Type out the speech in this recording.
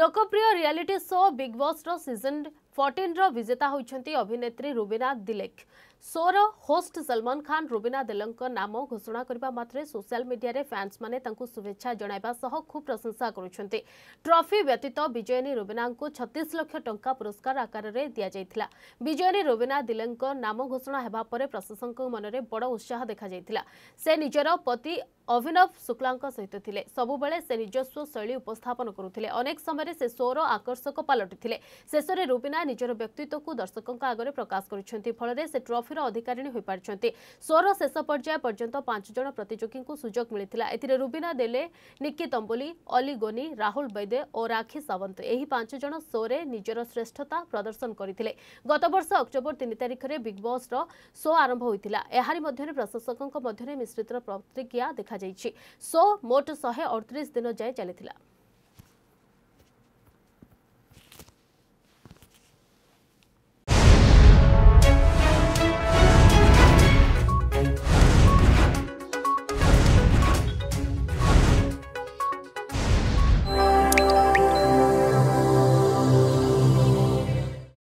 ଲୋକପ୍ରିୟ reality show big ବସ୍ର season ଫର୍ଟିନ୍ର ବିଜେତା ହୋଇଛନ୍ତି ଅଭିନେତ୍ରୀ ରୁବିନା ଦିଲେଖ ଶୋ'ର ହୋଷ୍ଟ ସଲମାନ ଖାନ୍ ରୁବିନା ଦିଲଙ୍କ ନାମ ଘୋଷଣା କରିବା ମାତ୍ରେ ସୋସିଆଲ ମିଡିଆରେ ଫ୍ୟାନ୍ସମାନେ ତାଙ୍କୁ ଶୁଭେଚ୍ଛା ଜଣାଇବା ସହ ଖୁବ୍ ପ୍ରଶଂସା କରୁଛନ୍ତି ଟ୍ରଫି ବ୍ୟତୀତ ବିଜୟିନୀ ରୁବିନାଙ୍କୁ ଛତିଶ ଲକ୍ଷ ଟଙ୍କା ପୁରସ୍କାର ଆକାରରେ ଦିଆଯାଇଥିଲା ବିଜୟିନୀ ରୁବିନା ଦିଲେଙ୍କ ନାମ ଘୋଷଣା ହେବା ପରେ ପ୍ରଶଂସକଙ୍କ ମନରେ ବଡ଼ ଉତ୍ସାହ ଦେଖାଯାଇଥିଲା ସେ ନିଜର ପତି ଅଭିନବ ଶୁକ୍ଲାଙ୍କ ସହିତ ଥିଲେ ସବୁବେଳେ ସେ ନିଜସ୍ୱ ଶୈଳୀ ଉପସ୍ଥାପନ କରୁଥିଲେ ଅନେକ ସମୟରେ ସେ ଶୋ'ର ଆକର୍ଷକ ପାଲଟିଥିଲେ ଶେଷରେ ରୁବିନା ନିଜର ବ୍ୟକ୍ତିତ୍ୱକୁ ଦର୍ଶକଙ୍କ ଆଗରେ ପ୍ରକାଶ କରିଛନ୍ତି ଫଳରେ ସେ ଟ୍ରଫିର ଅଧିକାରିଣୀ ହୋଇପାରିଛନ୍ତି ସୋର ଶେଷ ପର୍ଯ୍ୟାୟ ପର୍ଯ୍ୟନ୍ତ ପାଞ୍ଚ ଜଣ ପ୍ରତିଯୋଗୀଙ୍କୁ ସୁଯୋଗ ମିଳିଥିଲା ଏଥିରେ ରୁବିନା ଦେଲେ ନିକି ତମ୍ବୁଲି ଅଲି ଗୋନି ରାହୁଲ ବୈଦେ ଓ ରାକ୍ଷୀ ସାବନ୍ତ ଏହି ପାଞ୍ଚ ଜଣ ଶୋରେ ନିଜର ଶ୍ରେଷ୍ଠତା ପ୍ରଦର୍ଶନ କରିଥିଲେ ଗତବର୍ଷ ଅକ୍ଟୋବର ତିନି ତାରିଖରେ ବିଗ୍ ବସ୍ର ଶୋ ଆରମ୍ଭ ହୋଇଥିଲା ଏହାରି ମଧ୍ୟରେ ପ୍ରଶଂସକଙ୍କ ମଧ୍ୟରେ ମିଶ୍ରିତ ପ୍ରତିକ୍ରିୟା ଦେଖାଯାଇଛି ଶୋ ମୋଟ ଶହେ ଅଠତିରିଶ ଦିନ ଯାଏ ଚାଲିଥିଲା